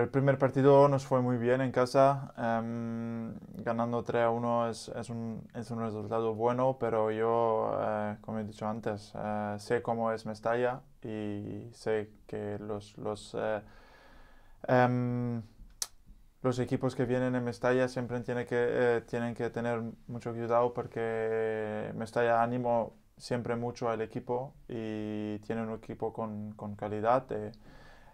El primer partido nos fue muy bien en casa, em, ganando 3 a 1 es, un, es, un, resultado bueno, pero yo, eh, como he dicho antes, eh, sé cómo es Mestalla y sé que los, los, eh, em, los equipos que vienen en Mestalla siempre tienen que, tienen que tener mucho cuidado porque Mestalla ánimo siempre mucho al equipo y tiene un equipo con, con calidad.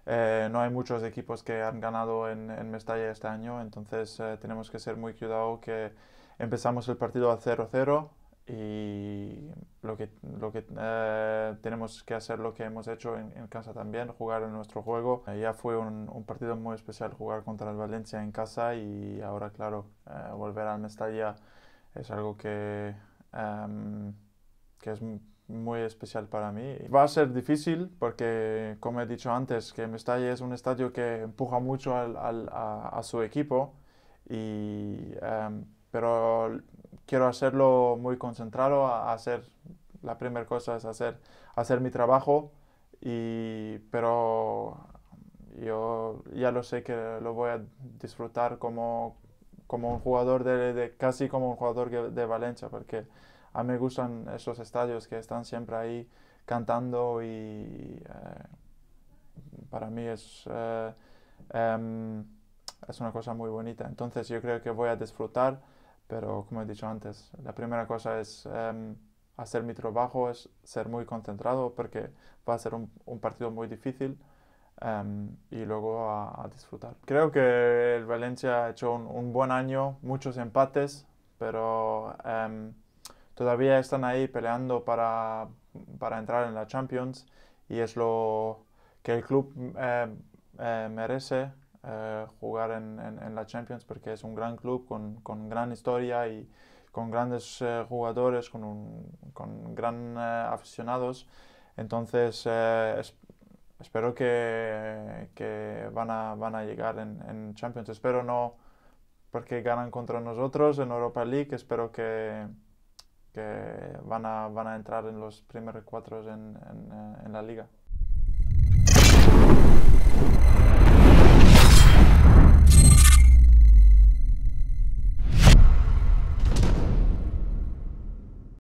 Eh, no hay muchos equipos que han ganado en, Mestalla este año, entonces eh, tenemos que ser muy cuidados que empezamos el partido a 0-0 y lo que, lo que eh, tenemos que hacer lo que hemos hecho en, casa también, jugar en nuestro juego. ya fue un, partido muy especial jugar contra el Valencia en casa y ahora, claro, volver al Mestalla es algo que, es em, que es muy especial para mí. Va a ser difícil porque, como he dicho antes, que Mestalla es un estadio que empuja mucho al, al, a, su equipo, y, em, pero quiero hacerlo muy concentrado, a hacer la primera cosa es hacer, hacer mi trabajo, y, pero yo ya lo sé que lo voy a disfrutar como, como un jugador de, de casi como un jugador de Valencia, porque a mí me gustan esos estadios que están siempre ahí cantando y eh, para mí es, eh, em, es una cosa muy bonita. Entonces yo creo que voy a disfrutar, pero como he dicho antes, la primera cosa es em, hacer mi trabajo, es ser muy concentrado porque va a ser un, partido muy difícil. Em, y luego a, disfrutar. Creo que el Valencia ha hecho un buen año, muchos empates, pero todavía están ahí peleando para, entrar en la Champions y es lo que el club eh, eh, merece eh, jugar en, la Champions porque es un gran club con, gran historia y con grandes jugadores, con, un, gran aficionados. Entonces espero que, van, a, van a llegar en, en Champions. Espero no porque ganan contra nosotros en Europa League. Espero que, que van a, van a entrar en los primeros cuatro en eh, la liga.